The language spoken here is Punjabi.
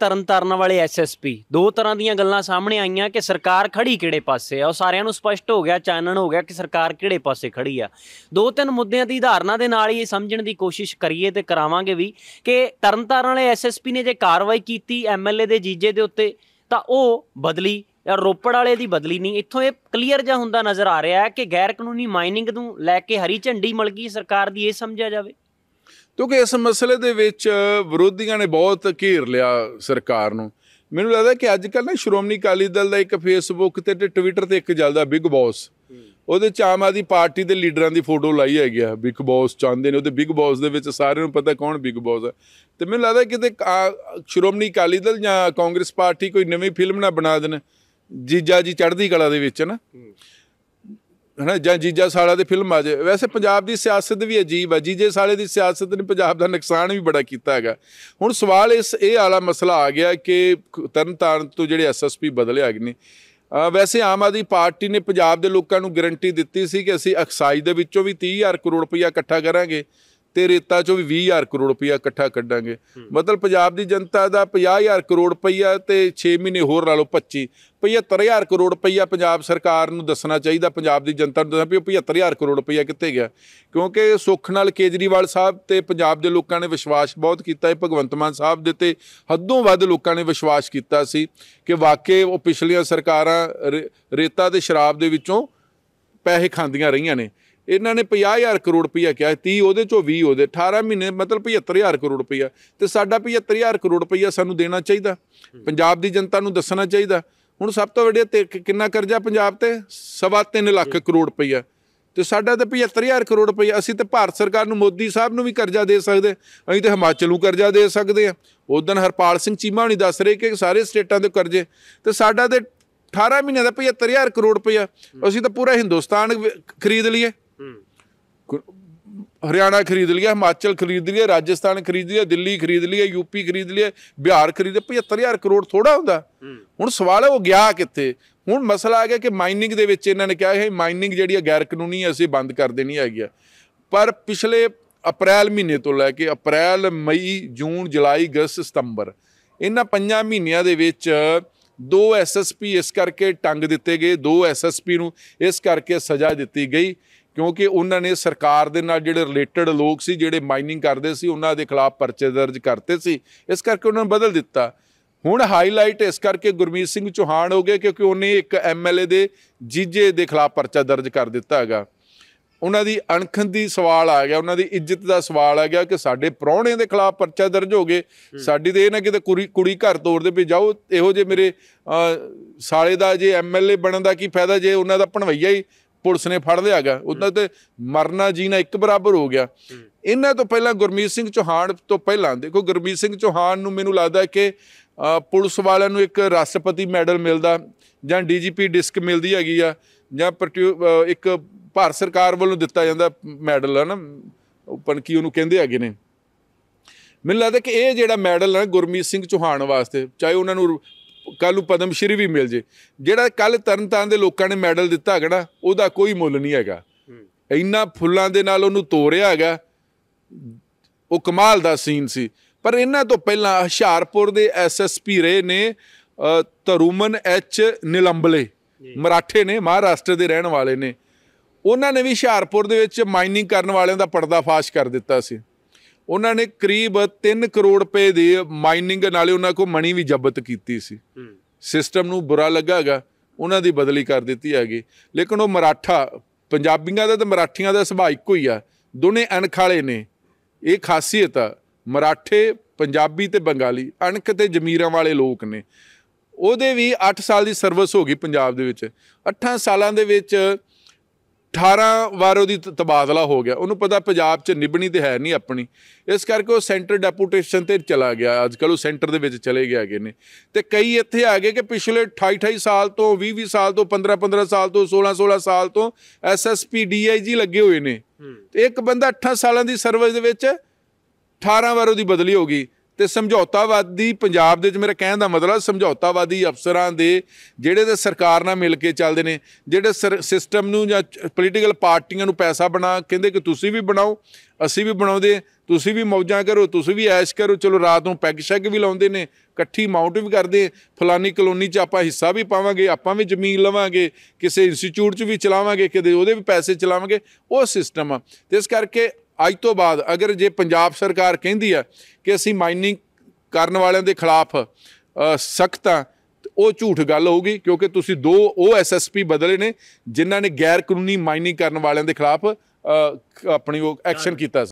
ਤਰਨਤਾਰਨ ਵਾਲੇ ਐਸਐਸਪੀ ਦੋ ਤਰ੍ਹਾਂ ਦੀਆਂ ਗੱਲਾਂ ਸਾਹਮਣੇ ਆਈਆਂ ਕਿ ਸਰਕਾਰ ਖੜੀ ਕਿਹੜੇ ਪਾਸੇ ਆ ਉਹ ਸਾਰਿਆਂ ਨੂੰ ਸਪਸ਼ਟ ਹੋ ਗਿਆ ਚਾਨਣ ਹੋ ਗਿਆ ਕਿ ਸਰਕਾਰ ਕਿਹੜੇ ਪਾਸੇ ਖੜੀ ਆ ਦੋ ਤਿੰਨ ਮੁੱਦਿਆਂ ਦੀ ਧਾਰਨਾ ਦੇ ਨਾਲ ਹੀ ਸਮਝਣ ਦੀ ਕੋਸ਼ਿਸ਼ ਕਰੀਏ ਤੇ ਕਰਾਵਾਂਗੇ ਵੀ ਕਿ ਤਰਨਤਾਰਨ ਵਾਲੇ ਐਸਐਸਪੀ ਨੇ ਜੇ ਕਾਰਵਾਈ ਕੀਤੀ ਐਮਐਲਏ ਦੇ ਜੀਜੇ ਦੇ ਉੱਤੇ ਤਾਂ ਉਹ ਬਦਲੀ ਰੋਪੜ ਵਾਲੇ ਦੀ ਬਦਲੀ ਨਹੀਂ ਇੱਥੋਂ ਇਹ ਕਲੀਅਰ ਜਾਂ ਹੁੰਦਾ ਨਜ਼ਰ ਆ ਰਿਹਾ ਹੈ ਕਿ ਗੈਰ ਕਾਨੂੰਨੀ ਮਾਈਨਿੰਗ ਨੂੰ ਲੈ ਕੇ ਹਰੀ ਝੰਡੀ ਮਲਕੀ ਸਰਕਾਰ ਦੀ ਇਹ ਸਮਝਿਆ ਜਾਵੇ ਕਿਉਂਕਿ ਇਸ ਮਸਲੇ ਦੇ ਵਿੱਚ ਵਿਰੋਧੀਆਂ ਨੇ ਬਹੁਤ ਘੇਰ ਲਿਆ ਸਰਕਾਰ ਨੂੰ ਮੈਨੂੰ ਲੱਗਦਾ ਕਿ ਅੱਜ ਕੱਲ ਨਾ ਸ਼੍ਰੋਮਣੀ ਅਕਾਲੀ ਦਲ ਦਾ ਇੱਕ ਫੇਸਬੁੱਕ ਤੇ ਟਵਿੱਟਰ ਤੇ ਇੱਕ ਜਲਦਾ ਬਿਗ ਬੌਸ ਉਹਦੇ ਚ ਆਮ ਆਦੀ ਪਾਰਟੀ ਦੇ ਲੀਡਰਾਂ ਦੀ ਫੋਟੋ ਲਾਈ ਹੈਗੀ ਆ ਬਿਗ ਬੌਸ ਚਾਹੁੰਦੇ ਨੇ ਉਹਦੇ ਬਿਗ ਬੌਸ ਦੇ ਵਿੱਚ ਸਾਰਿਆਂ ਨੂੰ ਪਤਾ ਕੌਣ ਬਿਗ ਬੌਸ ਹੈ ਤੇ ਮੈਨੂੰ ਲੱਗਦਾ ਕਿਤੇ ਸ਼੍ਰੋਮਣੀ ਅਕਾਲੀ ਦਲ ਜਾਂ ਕਾਂਗਰਸ ਪਾਰਟੀ ਕੋਈ ਨਵੀਂ ਫਿਲਮ ਨਾ ਬਣਾ ਦੇਣ ਜੀਜਾ ਜੀ ਚੜ੍ਹਦੀ ਕਲਾ ਦੇ ਵਿੱਚ ਨਾ ਹਨਾ ਜਾਂ ਜੀਜਾ ਸਾਲਾ ਦੇ ਫਿਲਮ ਆ ਜੇ ਵੈਸੇ ਪੰਜਾਬ ਦੀ ਸਿਆਸਤ ਵੀ ਅਜੀਬ ਆ ਜੀਜੇ ਸਾਲੇ ਦੀ ਸਿਆਸਤ ਨੇ ਪੰਜਾਬ ਦਾ ਨੁਕਸਾਨ ਵੀ ਬੜਾ ਕੀਤਾ ਹੈਗਾ ਹੁਣ ਸਵਾਲ ਇਸ ਇਹ ਵਾਲਾ ਮਸਲਾ ਆ ਗਿਆ ਕਿ ਤਰਨਤਾਰਨ ਤੋਂ ਜਿਹੜੇ ਐਸਐਸਪੀ ਬਦਲੇ ਗਏ ਨੇ ਵੈਸੇ ਆਮ ਆਦੀ ਪਾਰਟੀ ਨੇ ਪੰਜਾਬ ਦੇ ਲੋਕਾਂ ਨੂੰ ਗਾਰੰਟੀ ਦਿੱਤੀ ਸੀ ਕਿ ਅਸੀਂ ਐਕਸਾਈਜ਼ ਦੇ ਵਿੱਚੋਂ ਵੀ 30000 ਕਰੋੜ ਰੁਪਇਆ ਇਕੱਠਾ ਕਰਾਂਗੇ ਤੇ ਰੇਤਾ ਚੋਂ ਵੀ 20000 ਕਰੋੜ ਰੁਪਇਆ ਇਕੱਠਾ ਕੱਢਾਂਗੇ ਮਤਲਬ ਪੰਜਾਬ ਦੀ ਜਨਤਾ ਦਾ 50000 ਕਰੋੜ ਰੁਪਇਆ ਤੇ 6 ਮਹੀਨੇ ਹੋਰ ਲਾ ਲਓ 25 75000 ਕਰੋੜ ਰੁਪਇਆ ਪੰਜਾਬ ਸਰਕਾਰ ਨੂੰ ਦੱਸਣਾ ਚਾਹੀਦਾ ਪੰਜਾਬ ਦੀ ਜਨਤਾ ਨੂੰ ਦੱਸਣਾ ਵੀ 75000 ਕਰੋੜ ਰੁਪਇਆ ਕਿੱਥੇ ਗਿਆ ਕਿਉਂਕਿ ਸੁੱਖ ਨਾਲ ਕੇਜਰੀਵਾਲ ਸਾਹਿਬ ਤੇ ਪੰਜਾਬ ਦੇ ਲੋਕਾਂ ਨੇ ਵਿਸ਼ਵਾਸ ਬਹੁਤ ਕੀਤਾ ਹੈ ਭਗਵੰਤ ਮਾਨ ਸਾਹਿਬ ਦੇ ਤੇ ਹੱਦੋਂ ਵੱਧ ਲੋਕਾਂ ਨੇ ਵਿਸ਼ਵਾਸ ਕੀਤਾ ਸੀ ਕਿ ਵਾਕਈ ਉਹ ਪਿਛਲੀਆਂ ਸਰਕਾਰਾਂ ਰੇਤਾ ਤੇ ਸ਼ਰਾਬ ਦੇ ਵਿੱਚੋਂ ਪੈਸੇ ਖਾਂਦੀਆਂ ਰਹੀਆਂ ਨੇ ਇਹਨਾਂ ਨੇ 50000 ਕਰੋੜ ਰੁਪਈਆ ਕਿਹਾ 30 ਉਹਦੇ ਚੋਂ 20 ਉਹਦੇ 18 ਮਹੀਨੇ ਮਤਲਬ 75000 ਕਰੋੜ ਰੁਪਈਆ ਤੇ ਸਾਡਾ 75000 ਕਰੋੜ ਰੁਪਈਆ ਸਾਨੂੰ ਦੇਣਾ ਚਾਹੀਦਾ ਪੰਜਾਬ ਦੀ ਜਨਤਾ ਨੂੰ ਦੱਸਣਾ ਚਾਹੀਦਾ ਹੁਣ ਸਭ ਤੋਂ ਵੱਡਾ ਕਿੰਨਾ ਕਰਜ਼ਾ ਪੰਜਾਬ ਤੇ ਸਵਾ 3 ਲੱਖ ਕਰੋੜ ਰੁਪਈਆ ਤੇ ਸਾਡਾ ਤਾਂ 75000 ਕਰੋੜ ਰੁਪਏ ਅਸੀਂ ਤੇ ਭਾਰਤ ਸਰਕਾਰ ਨੂੰ ਮੋਦੀ ਸਾਹਿਬ ਨੂੰ ਵੀ ਕਰਜ਼ਾ ਦੇ ਸਕਦੇ ਅਸੀਂ ਤੇ ਹਿਮਾਚਲ ਨੂੰ ਕਰਜ਼ਾ ਦੇ ਸਕਦੇ ਆ ਉਦੋਂ ਹਰਪਾਲ ਸਿੰਘ ਚੀਮਾ ਹੁਣੀ ਦੱਸ ਰਹੇ ਕਿ ਸਾਰੇ ਸਟੇਟਾਂ ਦੇ ਕਰਜ਼ੇ ਤੇ ਸਾਡਾ ਤੇ 18 ਮਹੀਨੇ ਦਾ 75000 ਕਰੋੜ ਰੁਪਏ ਅਸੀਂ ਤਾਂ ਪੂਰਾ ਹਿੰਦੁਸਤਾਨ ਖਰੀਦ ਲਈਏ ਹਰਿਆਣਾ ਖਰੀਦ ਲਿਆ ਹਿਮਾਚਲ ਖਰੀਦ ਲਿਆ ਰਾਜਸਥਾਨ ਖਰੀਦ ਲਿਆ ਦਿੱਲੀ ਖਰੀਦ ਲਿਆ ਯੂਪੀ ਖਰੀਦ ਲਿਆ ਬਿਹਾਰ ਖਰੀਦ 75000 ਕਰੋੜ ਥੋੜਾ ਹੁੰਦਾ ਹੁਣ ਸਵਾਲ ਹੈ ਉਹ ਗਿਆ ਕਿੱਥੇ ਹੁਣ ਮਸਲਾ ਆ ਗਿਆ ਕਿ ਮਾਈਨਿੰਗ ਦੇ ਵਿੱਚ ਇਹਨਾਂ ਨੇ ਕਿਹਾ ਹੈ ਮਾਈਨਿੰਗ ਜਿਹੜੀ ਹੈ ਗੈਰ ਕਾਨੂੰਨੀ ਹੈ ਅਸੀਂ ਬੰਦ ਕਰ ਦੇਣੀ ਹੈਗੀ ਪਰ ਪਿਛਲੇ ਅਪ੍ਰੈਲ ਮਹੀਨੇ ਤੋਂ ਲੈ ਕੇ ਅਪ੍ਰੈਲ ਮਈ ਜੂਨ ਜੁਲਾਈ ਅਗਸਤ ਸਤੰਬਰ ਇਹਨਾਂ ਪੰਜਾਂ ਮਹੀਨਿਆਂ ਦੇ ਵਿੱਚ ਦੋ ਐਸਐਸਪੀ ਇਸ ਕਰਕੇ ਟੰਗ ਦਿੱਤੇ ਗਏ ਦੋ ਐਸਐਸਪੀ ਨੂੰ ਇਸ ਕਰਕੇ ਸਜ਼ਾ ਦਿੱਤੀ ਗਈ ਕਿਉਂਕਿ ਉਹਨਾਂ ਨੇ ਸਰਕਾਰ ਦੇ ਨਾਲ ਜਿਹੜੇ ਰਿਲੇਟਡ ਲੋਕ ਸੀ ਜਿਹੜੇ ਮਾਈਨਿੰਗ ਕਰਦੇ ਸੀ ਉਹਨਾਂ ਦੇ ਖਿਲਾਫ ਪਰਚੇ ਦਰਜ ਕਰਤੇ ਸੀ ਇਸ ਕਰਕੇ ਉਹਨਾਂ ਨੂੰ ਬਦਲ ਦਿੱਤਾ ਹੁਣ ਹਾਈਲਾਈਟ ਇਸ ਕਰਕੇ ਗੁਰਮੀਤ ਸਿੰਘ ਚੋਹਾਨ ਹੋ ਗਏ ਕਿਉਂਕਿ ਉਹਨੇ ਇੱਕ ਐਮਐਲਏ ਦੇ ਜੀਜੇ ਦੇ ਖਿਲਾਫ ਪਰਚਾ ਦਰਜ ਕਰ ਦਿੱਤਾ ਹੈਗਾ ਉਹਨਾਂ ਦੀ ਅਣਖਣ ਦੀ ਸਵਾਲ ਆ ਗਿਆ ਉਹਨਾਂ ਦੀ ਇੱਜ਼ਤ ਦਾ ਸਵਾਲ ਆ ਗਿਆ ਕਿ ਸਾਡੇ ਪ੍ਰੋਹਣੇ ਦੇ ਖਿਲਾਫ ਪਰਚਾ ਦਰਜ ਹੋ ਗਏ ਸਾਡੀ ਤੇ ਇਹ ਨਾ ਕਿਤੇ ਕੁੜੀ ਕੁੜੀ ਘਰ ਤੋੜ ਦੇ ਵੀ ਜਾਓ ਇਹੋ ਜੇ ਮੇਰੇ ਸਾਲੇ ਦਾ ਜੇ ਐਮਐਲਏ ਬਣਨ ਦਾ ਕੀ ਫਾਇਦਾ ਜੇ ਉਹਨਾਂ ਦਾ ਭਣਵਈਆ ਹੀ ਪੁਲਿਸ ਨੇ ਫੜ ਲਿਆ ਉਦੋਂ ਉਹਨਾਂ ਤੇ ਮਰਨਾ ਜੀਣਾ ਇੱਕ ਬਰਾਬਰ ਹੋ ਗਿਆ ਇਹਨਾਂ ਤੋਂ ਪਹਿਲਾਂ ਗੁਰਮੀਤ ਸਿੰਘ ਚੋਹਾਨ ਤੋਂ ਪਹਿਲਾਂ ਦੇਖੋ ਗੁਰਮੀਤ ਸਿੰਘ ਚੋਹਾਨ ਨੂੰ ਮੈਨੂੰ ਲੱਗਦਾ ਕਿ ਪੁਲਿਸ ਵਾਲਿਆਂ ਨੂੰ ਇੱਕ ਰਾਸ਼ਟਰਪਤੀ ਮੈਡਲ ਮਿਲਦਾ ਜਾਂ ਡੀਜੀਪੀ ਡਿਸਕ ਮਿਲਦੀ ਹੈਗੀ ਆ ਜਾਂ ਇੱਕ ਭਾਰਤ ਸਰਕਾਰ ਵੱਲੋਂ ਦਿੱਤਾ ਜਾਂਦਾ ਮੈਡਲ ਹੈ ਨਾ ਉਪਨ ਕੀ ਉਹਨੂੰ ਕਹਿੰਦੇ ਹੈਗੇ ਨੇ ਮੈਨੂੰ ਲੱਗਦਾ ਕਿ ਇਹ ਜਿਹੜਾ ਮੈਡਲ ਹੈ ਗੁਰਮੀਤ ਸਿੰਘ ਚੋਹਾਨ ਵਾਸਤੇ ਚਾਹੇ ਉਹਨਾਂ ਨੂੰ ਕੱਲ ਨੂੰ ਪਦਮ ਸ਼੍ਰੀ ਵੀ ਮਿਲ ਜੇ ਜਿਹੜਾ ਕੱਲ ਤਰਨਤਾਰਨ ਦੇ ਲੋਕਾਂ ਨੇ ਮੈਡਲ ਦਿੱਤਾ ਹੈਗਾ ਨਾ ਉਹਦਾ ਕੋਈ ਮੁੱਲ ਨਹੀਂ ਹੈਗਾ ਇੰਨਾ ਫੁੱਲਾਂ ਦੇ ਨਾਲ ਉਹਨੂੰ ਤੋੜਿਆ ਹੈਗਾ ਉਹ ਕਮਾਲ ਦਾ ਸੀਨ ਸੀ ਪਰ ਇਹਨਾਂ ਤੋਂ ਪਹਿਲਾਂ ਹਸ਼ਾਰਪੁਰ ਦੇ ਐਸਐਸਪੀ ਰਹੇ ਨੇ ਤਰੂਮਨ ਐਚ ਨਿਲੰਬਲੇ ਮਰਾਠੇ ਨੇ ਮਹਾਰਾਸ਼ਟਰ ਦੇ ਰਹਿਣ ਵਾਲੇ ਨੇ ਉਹਨਾਂ ਨੇ ਵੀ ਹਸ਼ਾਰਪੁਰ ਦੇ ਵਿੱਚ ਮਾਈਨਿੰਗ ਕਰਨ ਵਾਲਿਆਂ ਦਾ ਪਰਦਾਫਾਸ਼ ਕਰ ਦਿੱਤਾ ਸੀ ਉਹਨਾਂ ਨੇ ਕਰੀਬ 3 ਕਰੋੜ ਰੁਪਏ ਦੀ ਮਾਈਨਿੰਗ ਨਾਲੇ ਉਹਨਾਂ ਕੋ ਮਣੀ ਵੀ ਜ਼ਬਤ ਕੀਤੀ ਸੀ ਸਿਸਟਮ ਨੂੰ ਬੁਰਾ ਲੱਗਾਗਾ ਉਹਨਾਂ ਦੀ ਬਦਲੀ ਕਰ ਦਿੱਤੀ ਹੈਗੀ ਲੇਕਿਨ ਉਹ ਮਰਾਠਾ ਪੰਜਾਬੀਆਂ ਦਾ ਤੇ ਮਰਾਠੀਆਂ ਦਾ ਸੁਭਾਅ ਇੱਕੋ ਹੀ ਆ ਦੋਨੇ ਅਣਖਾਲੇ ਨੇ ਇਹ ਖਾਸੀਅਤ ਆ ਮਰਾਠੇ ਪੰਜਾਬੀ ਤੇ ਬੰਗਾਲੀ ਅਣਖ ਤੇ ਜ਼ਮੀਰਾਂ ਵਾਲੇ ਲੋਕ ਨੇ ਉਹਦੇ ਵੀ 8 ਸਾਲ ਦੀ ਸਰਵਿਸ ਹੋ ਗਈ ਪੰਜਾਬ ਦੇ ਵਿੱਚ 8 ਸਾਲਾਂ ਦੇ ਵਿੱਚ 18 ਵਾਰ ਉਹਦੀ ਤਬਾਦਲਾ ਹੋ ਗਿਆ ਉਹਨੂੰ ਪਤਾ ਪੰਜਾਬ 'ਚ ਨਿਭਣੀ ਤੇ ਹੈ ਨਹੀਂ ਆਪਣੀ ਇਸ ਕਰਕੇ ਉਹ ਸੈਂਟਰ ਡੈਪੂਟੇਸ਼ਨ ਤੇ ਚਲਾ ਗਿਆ ਅੱਜ ਕੱਲ ਉਹ ਸੈਂਟਰ ਦੇ ਵਿੱਚ ਚਲੇ ਗਿਆ ਗਏ ਨੇ ਤੇ ਕਈ ਇੱਥੇ ਆ ਗਏ ਕਿ ਪਿਛਲੇ 28 28 ਸਾਲ ਤੋਂ 20 20 ਸਾਲ ਤੋਂ 15 15 ਸਾਲ ਤੋਂ 16 16 ਸਾਲ ਤੋਂ ਐਸਐਸਪੀ ਡੀਆਈਜੀ ਲੱਗੇ ਹੋਏ ਨੇ ਤੇ ਇੱਕ ਬੰਦਾ 8 ਸਾਲਾਂ ਦੀ ਸਰਵਿਸ ਦੇ ਵਿੱਚ 18 ਵਾਰ ਉਹਦੀ ਬਦਲੀ ਹੋ ਗਈ ਤੇ ਸਮਝੌਤਾਵਾਦੀ ਪੰਜਾਬ ਦੇ ਵਿੱਚ ਮੇਰਾ ਕਹਿਣ ਦਾ ਮਤਲਬ ਸਮਝੌਤਾਵਾਦੀ ਅਫਸਰਾਂ ਦੇ ਜਿਹੜੇ ਤੇ ਸਰਕਾਰ ਨਾਲ ਮਿਲ ਕੇ ਚੱਲਦੇ ਨੇ ਜਿਹੜੇ ਸਿਸਟਮ ਨੂੰ ਜਾਂ ਪੋਲੀਟੀਕਲ ਪਾਰਟੀਆਂ ਨੂੰ ਪੈਸਾ ਬਣਾ ਕਹਿੰਦੇ ਕਿ ਤੁਸੀਂ ਵੀ ਬਣਾਓ ਅਸੀਂ ਵੀ ਬਣਾਉਂਦੇ ਤੁਸੀਂ ਵੀ ਮੌਜਾਂ ਕਰੋ ਤੁਸੀਂ ਵੀ ਐਸ਼ ਕਰੋ ਚਲੋ ਰਾਤ ਨੂੰ ਪੈਗ ਸ਼ੈਗ ਵੀ ਲਾਉਂਦੇ ਨੇ ਇਕੱਠੀ ਮਾਊਂਟ ਵੀ ਕਰਦੇ ਫਲਾਨੀ ਕਲੋਨੀ 'ਚ ਆਪਾਂ ਹਿੱਸਾ ਵੀ ਪਾਵਾਂਗੇ ਆਪਾਂ ਵੀ ਜ਼ਮੀਨ ਲਵਾਂਗੇ ਕਿਸੇ ਇੰਸਟੀਚਿਊਟ 'ਚ ਵੀ ਚਲਾਵਾਂਗੇ ਕਿਤੇ ਉਹਦੇ ਵੀ ਪੈਸੇ ਚਲਾਵਾਂਗੇ ਉਹ ਸਿਸਟਮ ਆ ਤੇ ਇਸ ਕਰਕੇ ਅੱਜ ਤੋਂ ਬਾਅਦ ਅਗਰ ਜੇ ਪੰਜਾਬ ਸਰਕਾਰ ਕਹਿੰਦੀ ਆ ਕਿ ਅਸੀਂ ਮਾਈਨਿੰਗ ਕਰਨ ਵਾਲਿਆਂ ਦੇ ਖਿਲਾਫ ਸਖਤ ਆ ਉਹ ਝੂਠ ਗੱਲ ਹੋਊਗੀ ਕਿਉਂਕਿ ਤੁਸੀਂ ਦੋ ਉਹ ਐਸਐਸਪੀ ਬਦਲੇ ਨੇ ਜਿਨ੍ਹਾਂ ਨੇ ਗੈਰ ਕਾਨੂੰਨੀ ਮਾਈਨਿੰਗ ਕਰਨ ਵਾਲਿਆਂ ਦੇ ਖਿਲਾਫ ਆਪਣੀ ਉਹ ਐਕਸ਼ਨ ਕੀਤਾ